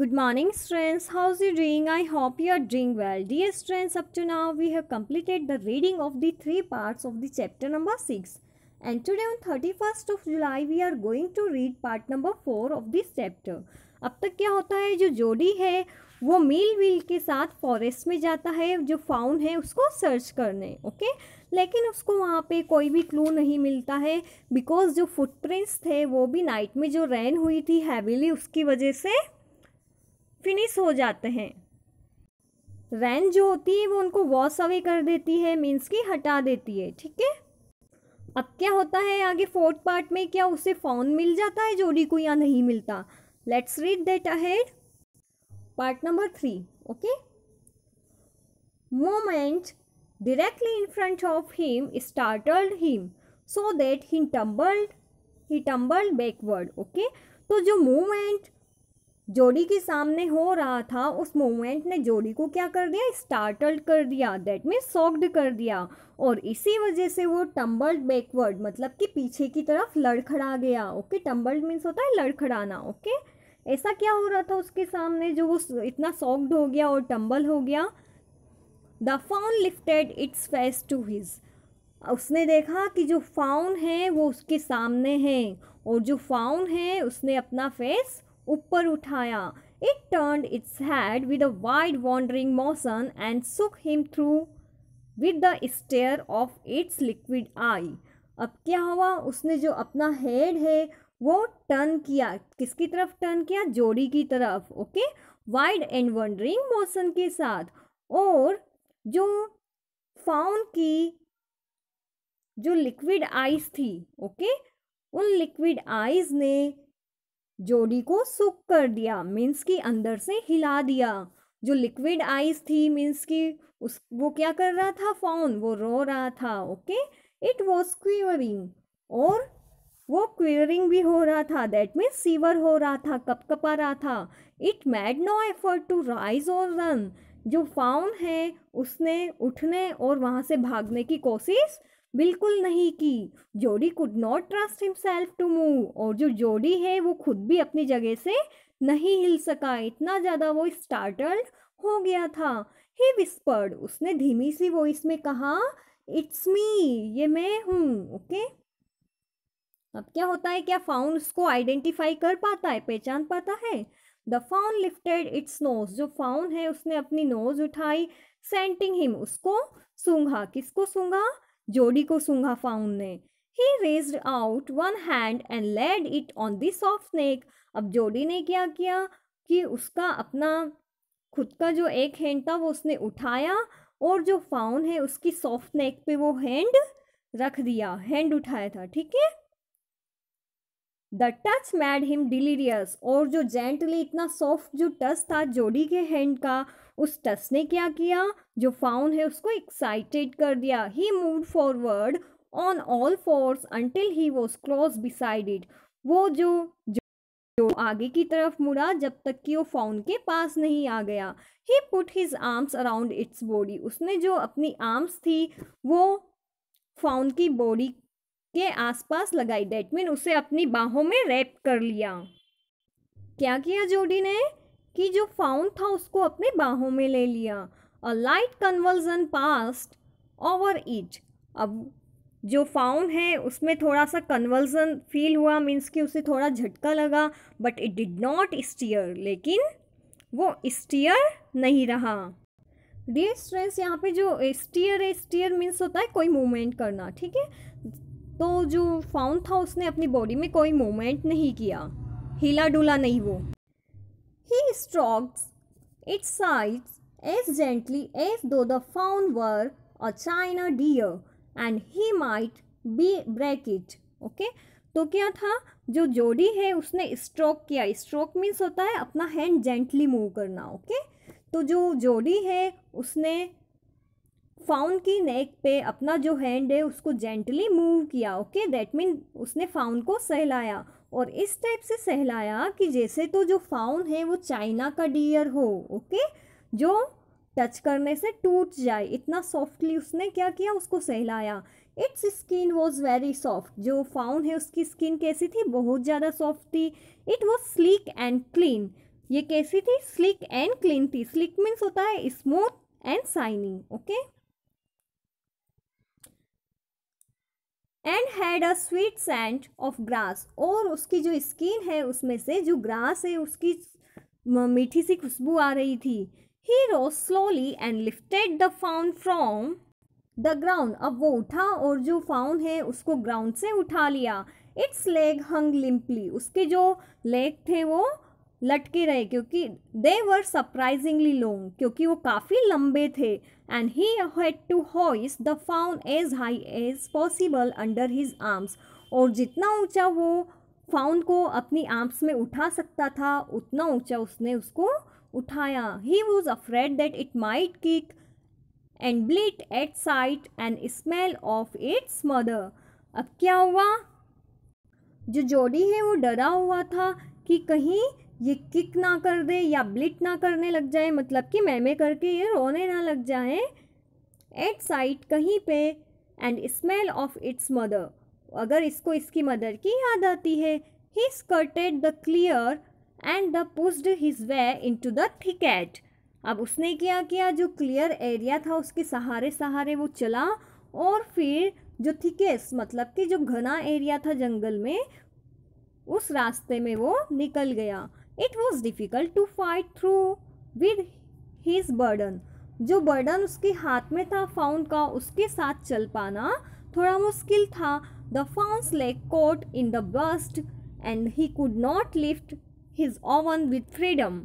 Good morning students, how's you doing? I hope you are doing well. Dear students, up to now we have completed the reading of the three parts of the chapter number 6. And today on 31st of July we are going to read part number 4 of this chapter. अब तक क्या होता है जो जोडी है वो मील wheel के साथ फॉरेस्ट में जाता है जो फाउन है उसको सर्च करने ओके लेकिन उसको वहाँ पे कोई भी क्लू नहीं मिलता है बिकॉज जो फुटप्रिंट्स थे वो भी नाइट में जो रेन हुई थी हैवीली उसकी वजह से फिनिश हो जाते हैं रैन जो होती है वो उनको वॉश अवे कर देती है मीन्स की हटा देती है ठीक है अब क्या होता है आगे फोर्थ पार्ट में क्या उसे फाउन मिल जाता है जोडी को या नहीं मिलता let's read that ahead part number three okay moment directly in front of him startled him so that he tumbled he tumbled backward okay तो जो मोमेंट जोड़ी के सामने हो रहा था उस मोमेंट ने जोड़ी को क्या कर दिया स्टार्टल्ड कर दिया दैट मीन सॉक्ड कर दिया और इसी वजह से वो टम्बल्ड बैकवर्ड मतलब कि पीछे की तरफ लड़खड़ा गया ओके टम्बल्ड मीन्स होता है लड़खड़ाना ओके ऐसा क्या हो रहा था उसके सामने जो वो इतना सॉक्ड हो गया और टम्बल हो गया the fawn lifted its face to his उसने देखा कि जो फाउन है वो उसके सामने है और जो फाउन है उसने अपना फेस ऊपर उठाया it turn its head with a wide wandering motion and shook him through with the stare of its liquid eye अब क्या हुआ उसने जो अपना हेड है वो टर्न किया किसकी तरफ टर्न किया जोड़ी की तरफ okay wide and wondering motion के साथ और जो फाउन की जो लिक्विड आइज थी ओके उन लिक्विड आइज ने जोडी को सूख कर दिया मीन्स की अंदर से हिला दिया जो लिक्विड आइस थी मीन्स की उस वो क्या कर रहा था फाउन वो रो रहा था ओके इट वॉज क्वीवरिंग और वो क्वियरिंग भी हो रहा था दैट मीन्स सीवर हो रहा था कप आ रहा था it made no effort to rise और रन जो फाउन है उसने उठने और वहाँ से भागने की कोशिश बिल्कुल नहीं की Jody could not trust himself to move और जो जोडी है वो खुद भी अपनी जगह से नहीं हिल सका इतना ज़्यादा वो स्टार्टल हो गया था ही विस्पर्ड उसने धीमी सी वॉइस में कहा इट्स मी ये मैं हूँ ओके अब क्या होता है क्या फाउन उसको आइडेंटिफाई कर पाता है पहचान पाता है the fawn lifted its nose जो फाउन है उसने अपनी नोज उठाई सेंटिंग हिम उसको सूंघा किसको सूंघा जोड़ी को सूंघा फाउन ने he raised out one hand and laid it on the soft neck अब जोड़ी ने क्या किया कि उसका अपना खुद का जो एक हैंड था वो उसने उठाया और जो फाउन है उसकी सॉफ्ट नेक पे वो हैंड रख दिया हैंड उठाया था ठीक है the touch made him delirious और जो जेंटली इतना सॉफ्ट जो टच था जोड़ी के हैंड का उस टस ने क्या किया जो फाउन है उसको एक्साइटेड कर दिया he move forward on all fours until he was cross beside वो जो जो आगे की तरफ मुड़ा जब तक कि वो फाउन के पास नहीं आ गया he put his arms around its body उसने जो अपनी आर्म्स थी वो फाउन की बॉडी के आसपास लगाई डेट मीन उसे अपनी बाहों में रैप कर लिया क्या किया जोडी ने कि जो फाउंड था उसको अपने बाहों में ले लिया a light convulsion passed over it अब जो फाउंड है उसमें थोड़ा सा कन्वर्जन फील हुआ मीन्स कि उसे थोड़ा झटका लगा but it did not stir लेकिन वो स्टीयर नहीं रहा डियर स्ट्रेस यहाँ पे जो स्टीयर है स्टीयर मीन्स होता है कोई मूवमेंट करना ठीक है तो जो फाउंड था उसने अपनी बॉडी में कोई मूवमेंट नहीं किया हिला डुला नहीं वो He strokes its sides as gently as though the fawn were a china deer and he might be break it. Okay? तो क्या था जो जोडी है उसने स्ट्रोक किया स्ट्रोक मीन्स होता है अपना हैंड जेंटली मूव करना ओके तो जो जोडी है उसने फाउन की नेक पे अपना जो हैंड है उसको जेंटली मूव किया ओके दैट मीन उसने फाउन को सहलाया और इस टाइप से सहलाया कि जैसे तो जो फाउन है वो चाइना का डियर हो ओके जो टच करने से टूट जाए इतना सॉफ्टली उसने क्या किया उसको सहलाया its skin was very soft जो फाउन है उसकी स्किन कैसी थी बहुत ज़्यादा सॉफ्ट थी it was slick and clean ये कैसी थी स्लिक एंड क्लीन थी स्लिक मीन्स होता है smooth and shining okay and had a sweet scent of grass और उसकी जो स्किन है उसमें से जो ग्रास है उसकी मीठी सी खुशबू आ रही थी he rose slowly and lifted the fawn from the ground अब वो उठा और जो फाउन है उसको ग्राउंड से उठा लिया इट्स लेग हंग लिम्पली उसके जो लेग थे वो लटके रहे क्योंकि दे वर सरप्राइजिंगली लॉन्ग क्योंकि वो काफ़ी लंबे थे and he had to hoist the fawn as high as possible under his arms और जितना ऊंचा वो फाउन को अपनी आर्म्स में उठा सकता था उतना ऊंचा उसने उसको उठाया he was afraid that it might kick and bleat at sight and smell of its mother अब क्या हुआ जो जोडी है वो डरा हुआ था कि कहीं ये किक ना कर दे या ब्लिट ना करने लग जाए मतलब कि मैमे करके ये रोने ना लग जाए एट साइट कहीं पे and smell of its mother अगर इसको इसकी मदर की याद आती है he skirted the clear and the pushed his way into the thicket अब उसने क्या किया जो क्लियर एरिया था उसके सहारे सहारे वो चला और फिर जो थिकेस्ट मतलब कि जो घना एरिया था जंगल में उस रास्ते में वो निकल गया it was difficult to fight through with his burden जो बर्डन उसके हाथ में था फाउन का उसके साथ चल पाना थोड़ा मुश्किल था the fawn's leg caught in the बस्ट and he could not lift his own with freedom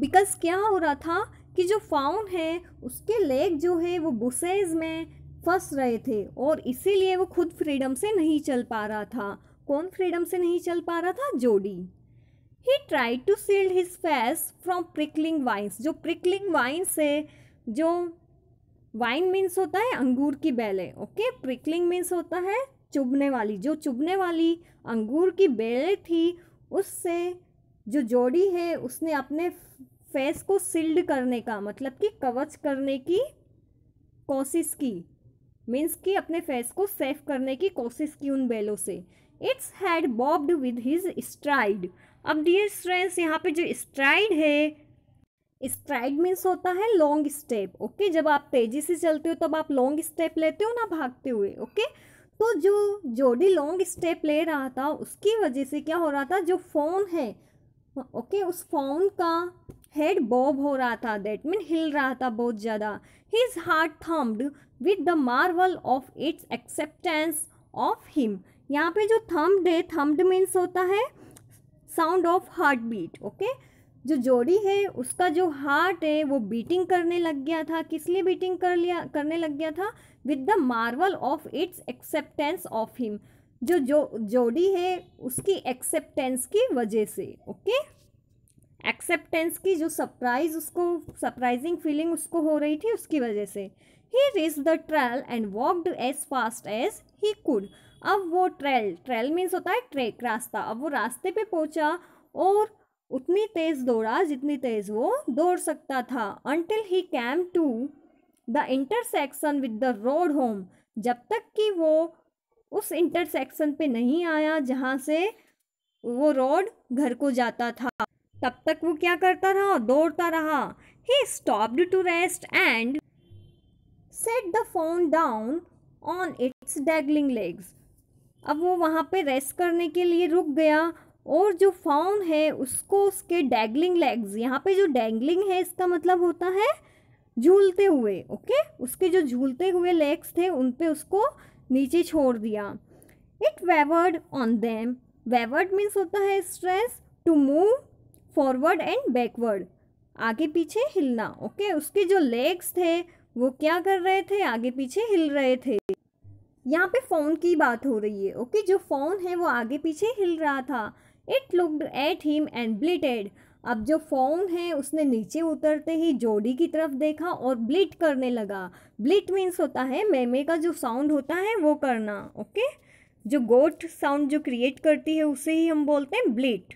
because क्या हो रहा था कि जो फाउन है उसके लेग जो है वो बुसेज में फंस रहे थे और इसीलिए वो खुद फ्रीडम से नहीं चल पा रहा था कौन फ्रीडम से नहीं चल पा रहा था Jody he try to shield his face from prickling vines जो प्रिकलिंग वाइन्स है जो वाइन मीन्स होता है अंगूर की बेलें ओके प्रिकलिंग मीन्स होता है चुभने वाली जो चुभने वाली अंगूर की बेलें थी उससे जो जोड़ी है उसने अपने फेस को सील्ड करने का मतलब कि कवच करने की कोशिश की मीन्स कि अपने फेस को सेफ करने की कोशिश की उन बेलों से its head bobbed with his stride अब डियर स्ट्रेंड्स यहाँ पे जो स्ट्राइड है स्ट्राइड मीन्स होता है लॉन्ग स्टेप ओके जब आप तेजी से चलते हो तब आप लॉन्ग स्टेप लेते हो ना भागते हुए ओके तो जो जोडी लॉन्ग स्टेप ले रहा था उसकी वजह से क्या हो रहा था जो फोन है ओके उस फोन का हेड बॉब हो रहा था दैट मीन हिल रहा था बहुत ज़्यादा his heart thumped with the marvel of its acceptance of him यहाँ पे जो थम्ब्ड है थम्ब्ड मीन्स होता है sound of heart beat okay जो जोड़ी है उसका जो हार्ट है वो बीटिंग करने लग गया था किस लिए बीटिंग कर लिया करने लग गया था with the marvel of its acceptance of him जो जो जोड़ी है उसकी एक्सेप्टेंस की वजह से ओके एक्सेप्टेंस की जो सरप्राइज उसको सरप्राइजिंग फीलिंग उसको हो रही थी उसकी वजह से ही reached the trail and walked as fast as he could अब वो ट्रेल ट्रेल मीन्स होता है ट्रेक रास्ता अब वो रास्ते पे पहुंचा और उतनी तेज़ दौड़ा जितनी तेज़ वो दौड़ सकता था until he came to the intersection with the road home जब तक कि वो उस इंटरसेक्शन पे नहीं आया जहाँ से वो रोड घर को जाता था तब तक वो क्या करता रहा दौड़ता रहा he stopped to rest and set the fawn down on its dangling legs अब वो वहाँ पे रेस्ट करने के लिए रुक गया और जो फाउन है उसको उसके डैगलिंग लेग्स यहाँ पे जो डैगलिंग है इसका मतलब होता है झूलते हुए ओके उसके जो झूलते हुए लेग्स थे उन पे उसको नीचे छोड़ दिया it wavered on them wavered means होता है stress to move forward and backward आगे पीछे हिलना ओके okay? उसके जो लेग्स थे वो क्या कर रहे थे आगे पीछे हिल रहे थे यहाँ पे फ़ोन की बात हो रही है ओके जो फ़ोन है वो आगे पीछे हिल रहा था it looked at him and bleated अब जो फ़ोन है उसने नीचे उतरते ही जोडी की तरफ देखा और ब्लिट करने लगा ब्लिट मीन्स होता है मेमे का जो साउंड होता है वो करना ओके जो गोट साउंड जो क्रिएट करती है उसे ही हम बोलते हैं ब्लिट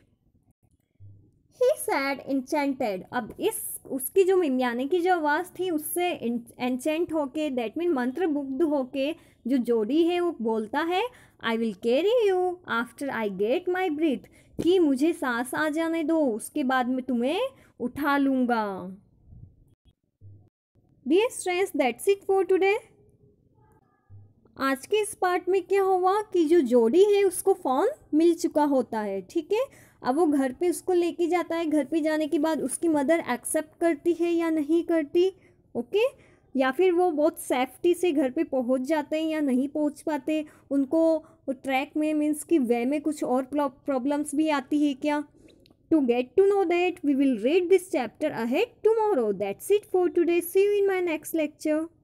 ही सैड इंचेंटेड अब इस उसकी जो मिम्याने की जो आवाज़ थी उससे एंचेंट होके दैट मीन मंत्र बुद्ध होके जो जोड़ी है वो बोलता है I will carry you after I get my breath कि मुझे सांस आ जाने दो उसके बाद मैं तुम्हें उठा लूँगा dear students that's it for today आज के इस पार्ट में क्या हुआ कि जो जोड़ी है उसको फॉर्म मिल चुका होता है ठीक है अब वो घर पे उसको लेके जाता है घर पे जाने के बाद उसकी मदर एक्सेप्ट करती है या नहीं करती ओके okay? या फिर वो बहुत सेफ्टी से घर पे पहुंच जाते हैं या नहीं पहुंच पाते उनको ट्रैक में मीन्स की वे में कुछ और प्रॉब्लम्स भी आती है क्या to get to know that we will read this chapter ahead tomorrow that's it for today see in my next lecture